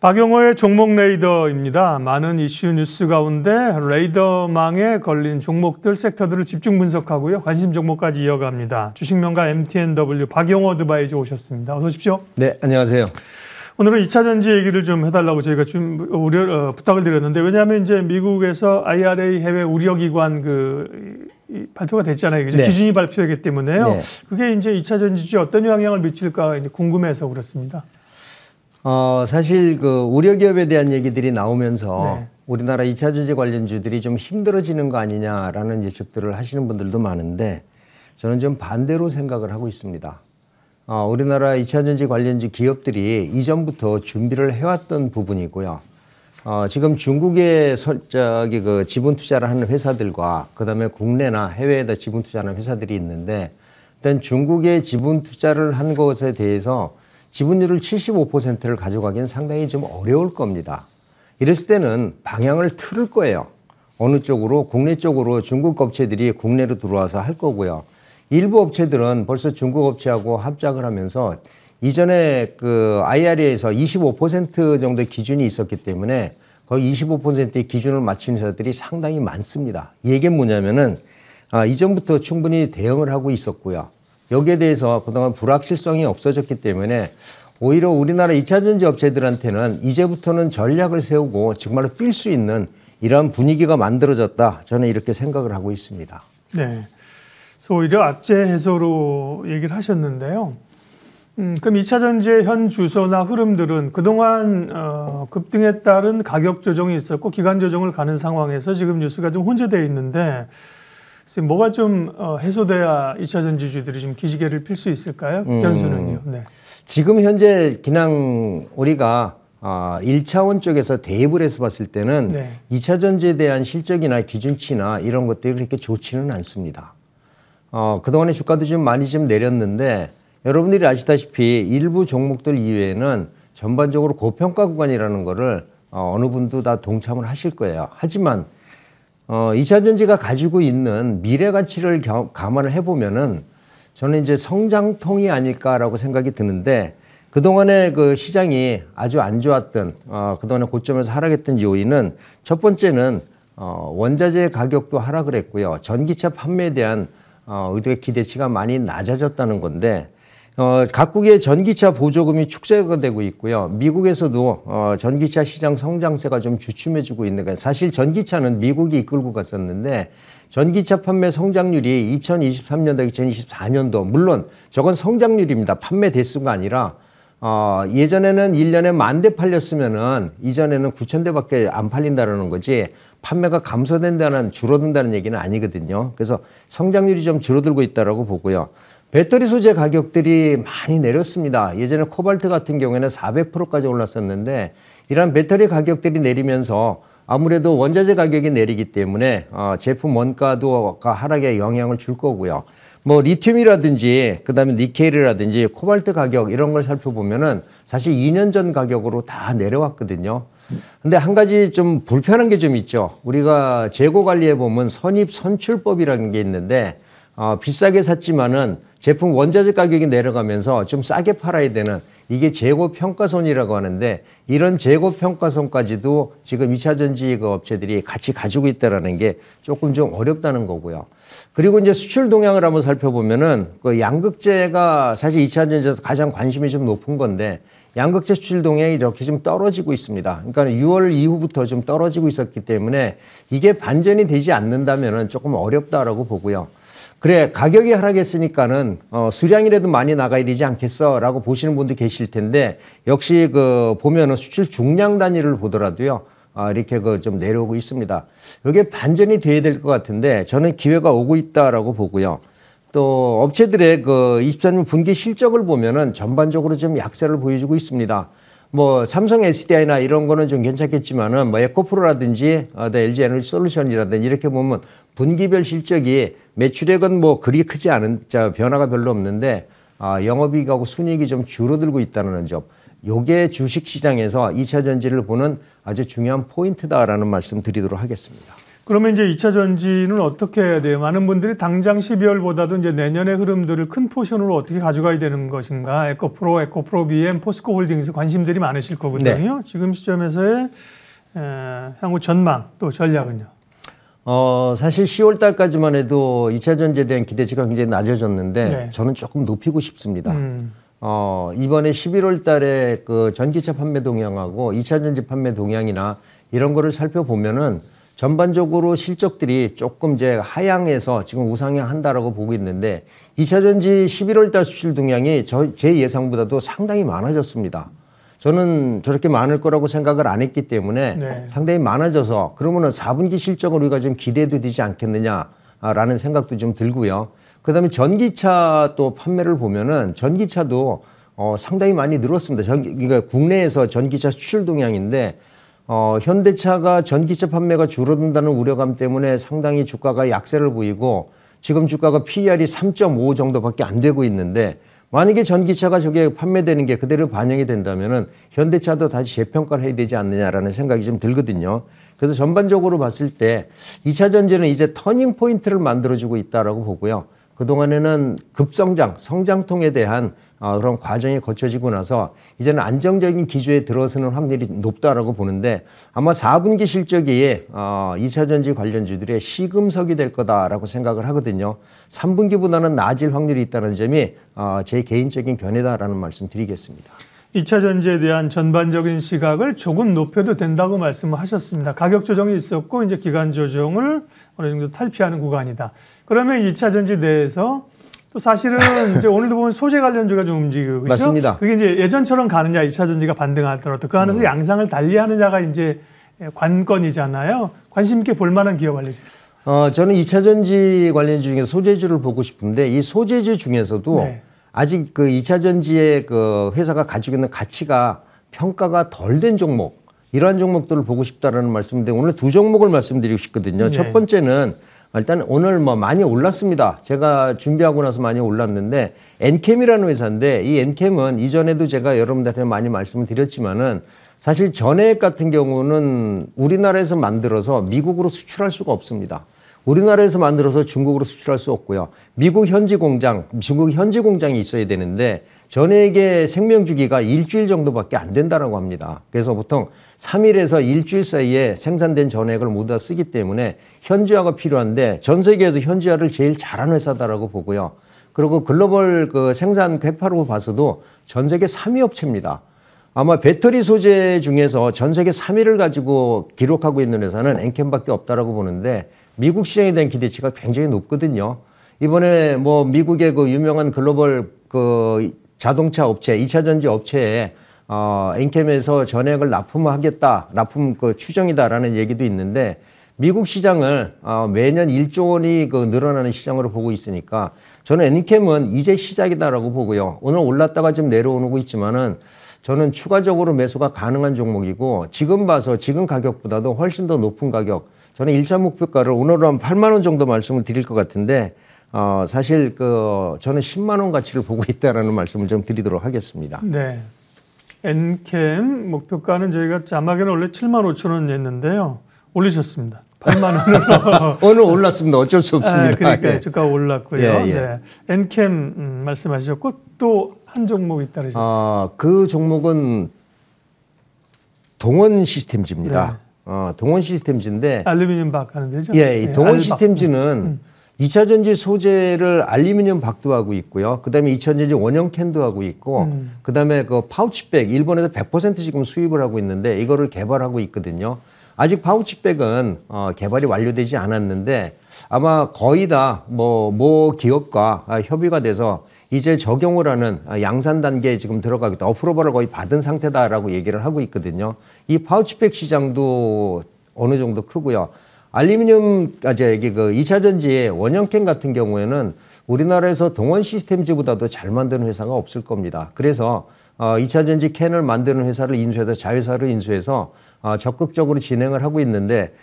박용호의 종목 레이더입니다. 많은 이슈 뉴스 가운데 레이더망에 걸린 종목들, 섹터들을 집중 분석하고요. 관심 종목까지 이어갑니다. 주식명가 MTNW 박용호 드바이저 오셨습니다. 어서 오십시오. 네, 안녕하세요. 오늘은 2차 전지 얘기를 좀 해달라고 저희가 좀 우려, 어, 부탁을 드렸는데 왜냐하면 이제 미국에서 IRA 해외 우려기관 그 발표가 됐잖아요. 네. 기준이 발표했기 때문에요. 네. 그게 이제 2차 전지지 어떤 영향을 미칠까 궁금해서 그렇습니다. 어, 사실 그 우려 기업에 대한 얘기들이 나오면서 네. 우리나라 2차 전지 관련주들이 좀 힘들어지는 거 아니냐라는 예측들을 하시는 분들도 많은데 저는 좀 반대로 생각을 하고 있습니다. 어, 우리나라 2차 전지 관련주 기업들이 이전부터 준비를 해왔던 부분이고요. 어, 지금 중국에설 저기 그 지분 투자를 하는 회사들과 그다음에 국내나 해외에다 지분 투자하는 회사들이 있는데 일단 중국에 지분 투자를 한 것에 대해서 지분율을 75%를 가져가기는 상당히 좀 어려울 겁니다. 이랬을 때는 방향을 틀을 거예요. 어느 쪽으로 국내 쪽으로 중국 업체들이 국내로 들어와서 할 거고요. 일부 업체들은 벌써 중국 업체하고 합작을 하면서 이전에 그 IRA에서 25% 정도 의 기준이 있었기 때문에 거의 25%의 기준을 맞춘 회사들이 상당히 많습니다. 이게 뭐냐면은 아, 이전부터 충분히 대응을 하고 있었고요. 여기에 대해서 그동안 불확실성이 없어졌기 때문에 오히려 우리나라 2차 전지 업체들한테는 이제부터는 전략을 세우고 정말로 뛸 수 있는 이런 분위기가 만들어졌다. 저는 이렇게 생각을 하고 있습니다. 네. 그래서 오히려 악재 해소로 얘기를 하셨는데요. 음, 그럼 2차 전지의 현 주소나 흐름들은 그동안 어, 급등에 따른 가격 조정이 있었고 기간 조정을 가는 상황에서 지금 뉴스가 좀 혼재되어 있는데 선생님, 뭐가 좀 어, 해소돼야 2차 전지주들이 좀 기지개를 필 수 있을까요? 음. 변수는요. 네. 지금 현재 그냥 우리가 아, 1차원 쪽에서 대입을 해서 봤을 때는 네. 2차 전지에 대한 실적이나 기준치나 이런 것들이 그렇게 좋지는 않습니다. 어, 그동안에 주가도 좀 많이 좀 내렸는데 여러분들이 아시다시피 일부 종목들 이외에는 전반적으로 고평가 구간이라는 거를 어, 어느 분도 다 동참을 하실 거예요. 하지만 어, 2차 전지가 가지고 있는 미래 가치를 겨, 감안을 해보면은 저는 이제 성장통이 아닐까라고 생각이 드는데 그동안에 그 시장이 아주 안 좋았던, 어, 그동안에 고점에서 하락했던 요인은 첫 번째는 어, 원자재 가격도 하락을 했고요. 전기차 판매에 대한 어, 우리가 기대치가 많이 낮아졌다는 건데 어, 각국의 전기차 보조금이 축소가 되고 있고요. 미국에서도 어, 전기차 시장 성장세가 좀 주춤해지고 있는 건 사실 전기차는 미국이 이끌고 갔었는데 전기차 판매 성장률이 2023년도 2024년도 물론 저건 성장률입니다. 판매 대수가 아니라 어, 예전에는 1년에 만 대 팔렸으면은 이전에는 9천 대밖에 안 팔린다라는 거지 판매가 감소된다는 줄어든다는 얘기는 아니거든요. 그래서 성장률이 좀 줄어들고 있다라고 보고요. 배터리 소재 가격들이 많이 내렸습니다. 예전에 코발트 같은 경우에는 400%까지 올랐었는데 이러한 배터리 가격들이 내리면서 아무래도 원자재 가격이 내리기 때문에 어, 제품 원가도 가 하락에 영향을 줄 거고요. 뭐 리튬이라든지 그다음에 니켈이라든지 코발트 가격 이런 걸 살펴보면은 사실 2년 전 가격으로 다 내려왔거든요. 근데 한 가지 좀 불편한 게 좀 있죠. 우리가 재고 관리에 보면 선입 선출법이라는 게 있는데 어, 비싸게 샀지만은 제품 원자재 가격이 내려가면서 좀 싸게 팔아야 되는 이게 재고 평가선이라고 하는데 이런 재고 평가선까지도 지금 2차 전지 그 업체들이 같이 가지고 있다라는 게 조금 좀 어렵다는 거고요. 그리고 이제 수출 동향을 한번 살펴보면은 그 양극재가 사실 2차 전지에서 가장 관심이 좀 높은 건데 양극재 수출 동향이 이렇게 좀 떨어지고 있습니다. 그러니까 6월 이후부터 좀 떨어지고 있었기 때문에 이게 반전이 되지 않는다면 은 조금 어렵다라고 보고요. 그래 가격이 하락했으니까는 어, 수량이라도 많이 나가야 되지 않겠어라고 보시는 분도 계실 텐데 역시 그 보면은 수출 중량 단위를 보더라도요. 아, 이렇게 그 좀 내려오고 있습니다. 여기에 반전이 돼야 될 것 같은데 저는 기회가 오고 있다라고 보고요. 또 업체들의 그 24년 분기 실적을 보면은 전반적으로 좀 약세를 보여주고 있습니다. 뭐 삼성 SDI나 이런 거는 좀 괜찮겠지만은 뭐 에코프로라든지 어, LG 에너지 솔루션이라든지 이렇게 보면 분기별 실적이 매출액은 뭐 그리 크지 않은 자, 변화가 별로 없는데 아, 영업이익하고 순이익이 좀 줄어들고 있다는 점. 요게 주식시장에서 이차 전지를 보는 아주 중요한 포인트다라는 말씀 드리도록 하겠습니다. 그러면 이제 2차 전지는 어떻게 해야 돼요? 많은 분들이 당장 12월보다도 이제 내년의 흐름들을 큰 포션으로 어떻게 가져가야 되는 것인가? 에코프로, 에코프로 BM, 포스코 홀딩스 관심들이 많으실 거거든요. 네. 지금 시점에서의 에, 향후 전망 또 전략은요? 어, 사실 10월 달까지만 해도 2차 전지에 대한 기대치가 굉장히 낮아졌는데 네. 저는 조금 높이고 싶습니다. 음. 어, 이번에 11월 달에 그 전기차 판매 동향하고 2차 전지 판매 동향이나 이런 거를 살펴보면은 전반적으로 실적들이 조금 이제 하향해서 지금 우상향 한다라고 보고 있는데 2차전지 11월 달 수출 동향이 저, 제 예상보다도 상당히 많아졌습니다. 저는 저렇게 많을 거라고 생각을 안 했기 때문에 네. 상당히 많아져서 그러면은 4분기 실적을 우리가 좀 기대도 되지 않겠느냐라는 생각도 좀 들고요. 그다음에 전기차 또 판매를 보면은 전기차도 어, 상당히 많이 늘었습니다. 전, 그러니까 국내에서 전기차 수출 동향인데 어, 현대차가 전기차 판매가 줄어든다는 우려감 때문에 상당히 주가가 약세를 보이고 지금 주가가 PER이 3.5 정도밖에 안 되고 있는데 만약에 전기차가 저게 판매되는 게 그대로 반영이 된다면은 현대차도 다시 재평가를 해야 되지 않느냐라는 생각이 좀 들거든요. 그래서 전반적으로 봤을 때 2차 전지는 이제 터닝 포인트를 만들어주고 있다라고 보고요. 그동안에는 급성장, 성장통에 대한 어, 그런 과정이 거쳐지고 나서 이제는 안정적인 기조에 들어서는 확률이 높다라고 보는데 아마 4분기 실적이 2차 어, 전지 관련주들의 시금석이 될 거다라고 생각을 하거든요. 3분기보다는 낮을 확률이 있다는 점이 어, 제 개인적인 견해다라는 말씀 드리겠습니다. 2차 전지에 대한 전반적인 시각을 조금 높여도 된다고 말씀을 하셨습니다. 가격 조정이 있었고 이제 기간 조정을 어느 정도 탈피하는 구간이다. 그러면 2차 전지 내에서 또 사실은 이제 오늘도 보면 소재 관련주가 좀 움직이고 그렇죠? 맞습니다. 그게 이제 예전처럼 가느냐 이차 전지가 반등하더라도 그 안에서 음. 양상을 달리하느냐가 이제 관건이잖아요. 관심 있게 볼 만한 기업 알려주세요. 어, 저는 이차 전지 관련주 중에 소재주를 보고 싶은데 이 소재주 중에서도 네. 아직 그이차 전지의 그 회사가 가지고 있는 가치가 평가가 덜 된 종목 이러한 종목들을 보고 싶다라는 말씀인데 오늘 두 종목을 말씀드리고 싶거든요. 네. 첫 번째는 일단 오늘 뭐 많이 올랐습니다. 제가 준비하고 나서 많이 올랐는데 엔캠이라는 회사인데 이 엔캠은 이전에도 제가 여러분들한테 많이 말씀을 드렸지만은 사실 전액 같은 경우는 우리나라에서 만들어서 미국으로 수출할 수가 없습니다. 우리나라에서 만들어서 중국으로 수출할 수 없고요. 미국 현지 공장, 중국 현지 공장이 있어야 되는데 전액의 생명 주기가 일주일 정도밖에 안 된다라고 합니다. 그래서 보통 3일에서 일주일 사이에 생산된 전액을 모두 다 쓰기 때문에 현지화가 필요한데 전 세계에서 현지화를 제일 잘하는 회사다라고 보고요. 그리고 글로벌 그 생산 괴파로 봐서도 전 세계 3위 업체입니다. 아마 배터리 소재 중에서 전 세계 3위를 가지고 기록하고 있는 회사는 엔켄밖에 없다라고 보는데 미국 시장에 대한 기대치가 굉장히 높거든요. 이번에 뭐 미국의 그 유명한 글로벌 그 자동차 업체, 2차 전지 업체에 어, 엔캠에서 전액을 납품하겠다, 납품 그 추정이다라는 얘기도 있는데 미국 시장을 어, 매년 1조 원이 그 늘어나는 시장으로 보고 있으니까 저는 엔캠은 이제 시작이다라고 보고요. 오늘 올랐다가 좀 내려오고 있지만은 저는 추가적으로 매수가 가능한 종목이고 지금 봐서 지금 가격보다도 훨씬 더 높은 가격 저는 1차 목표가를 오늘은 8만 원 정도 말씀을 드릴 것 같은데 어, 사실 그 저는 10만 원 가치를 보고 있다라는 말씀을 좀 드리도록 하겠습니다. 네. 엔캠 목표가는 저희가 자막에는 원래 7만 5천 원이었는데요. 올리셨습니다. 8만 원으로. 오늘 올랐습니다. 어쩔 수 없습니다. 아, 그러니까 주가 올랐고요. 예, 예. 네. 엔캠 음, 말씀하셨고 또 한 종목 있다르셨어요. 아, 그 종목은 동원 시스템즈입니다. 네. 어, 동원 시스템즈인데 알루미늄 박 하는 데죠. 예, 네, 동원 알 시스템즈는 음. 음. 2차 전지 소재를 알루미늄 박도하고 있고요. 그다음에 2차 전지 원형 캔도 하고 있고 음. 그다음에 그 파우치백 일본에서 100% 지금 수입을 하고 있는데 이거를 개발하고 있거든요. 아직 파우치백은 어, 개발이 완료되지 않았는데 아마 거의 다뭐모 뭐 기업과 아, 협의가 돼서 이제 적용을 하는 아, 양산 단계에 지금 들어가겠다. 어프로버를 거의 받은 상태다라고 얘기를 하고 있거든요. 이 파우치백 시장도 어느 정도 크고요. 알루미늄 아이기그 2차 전지의 원형캔 같은 경우에는 우리나라에서 동원 시스템즈보다도 잘 만드는 회사가 없을 겁니다. 그래서 어, 2차 전지 캔을 만드는 회사를 인수해서 자회사를 인수해서 어, 적극적으로 진행을 하고 있는데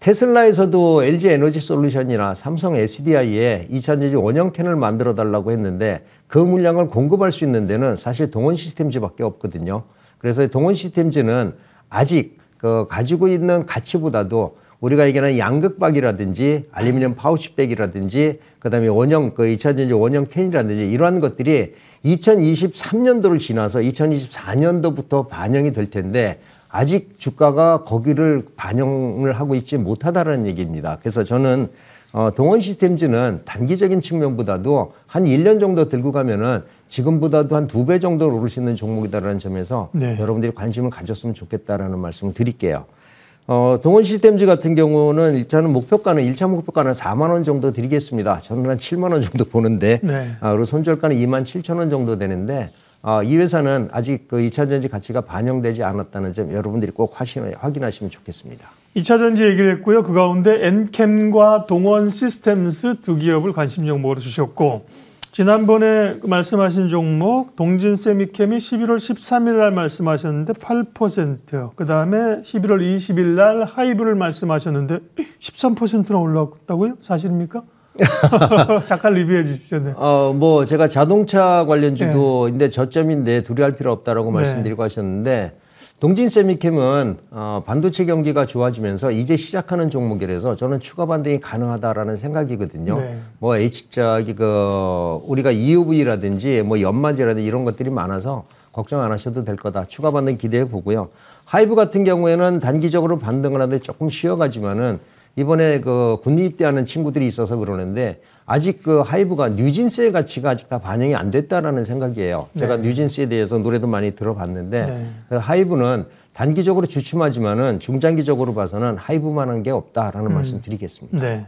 테슬라에서도 LG 에너지 솔루션이나 삼성 SDI에 2차전지 원형 캔을 만들어 달라고 했는데 그 물량을 공급할 수 있는 데는 사실 동원 시스템즈밖에 없거든요. 그래서 동원 시스템즈는 아직 그 가지고 있는 가치보다도 우리가 얘기하는 양극박이라든지 알루미늄 파우치백이라든지 그다음에 원형 그 2차전지 원형 캔이라든지 이러한 것들이 2023년도를 지나서 2024년도부터 반영이 될 텐데 아직 주가가 거기를 반영을 하고 있지 못하다라는 얘기입니다. 그래서 저는 어, 동원 시스템즈는 단기적인 측면보다도 한 1년 정도 들고 가면은 지금보다도 한 두 배 정도 오를 수 있는 종목이다라는 점에서 네. 여러분들이 관심을 가졌으면 좋겠다라는 말씀을 드릴게요. 어, 동원 시스템즈 같은 경우는 일단은 목표가는 일차 목표가는 4만 원 정도 드리겠습니다. 저는 한 7만 원 정도 보는데 네. 아, 그리고 손절가는 2만 7천 원 정도 되는데 아, 이 회사는 아직 그 2차 전지 가치가 반영되지 않았다는 점 여러분들이 꼭 확인, 확인하시면 좋겠습니다. 2차 전지 얘기를 했고요. 그 가운데 엔캠과 동원 시스템즈두 기업을 관심 종목으로 주셨고 지난번에 말씀하신 종목 동진세미캠이 11월 13일 날 말씀하셨는데 8%그 다음에 11월 20일 날 하이브를 말씀하셨는데 13%나 올랐다고요? 사실입니까? 잠깐 리뷰해 주시죠. 네. 어, 뭐 제가 자동차 관련주도 네. 인데 저점인데 두려할 필요 없다라고 네. 말씀드리고 하셨는데 동진 세미캠은 어, 반도체 경기가 좋아지면서 이제 시작하는 종목이라서 저는 추가 반등이 가능하다라는 생각이거든요. 네. 뭐 H자기 그 우리가 EUV라든지 뭐 연마제라든지 이런 것들이 많아서 걱정 안 하셔도 될 거다. 추가 반등 기대해 보고요. 하이브 같은 경우에는 단기적으로 반등을 하는데 조금 쉬어가지만은 이번에 그 군대 입대하는 친구들이 있어서 그러는데 아직 그 하이브가 뉴진스의 가치가 아직 다 반영이 안 됐다라는 생각이에요. 네. 제가 뉴진스에 대해서 노래도 많이 들어봤는데 네. 그 하이브는 단기적으로 주춤하지만은 중장기적으로 봐서는 하이브만한 게 없다라는 음. 말씀드리겠습니다. 네.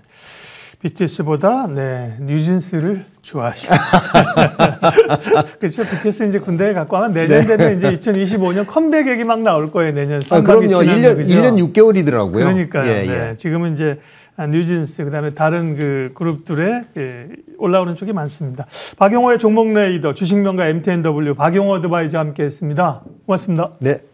BTS보다 네 뉴진스를 좋아하시죠. 그렇죠. BTS 이제 군대에 갖고 가면 내년 네. 되면 네. 이제 2025년 컴백 얘기 막 나올 거예요. 내년 상반기 아, 그럼요. 지나면, 1년 1년 6개월이더라고요. 그러니까요. 예, 네. 예. 지금은 이제 뉴진스 그다음에 다른 그 그룹들의 예, 올라오는 쪽이 많습니다. 박용호의 종목 레이더 주식명가 MTNW 박용호 어드바이저 함께했습니다. 고맙습니다. 네.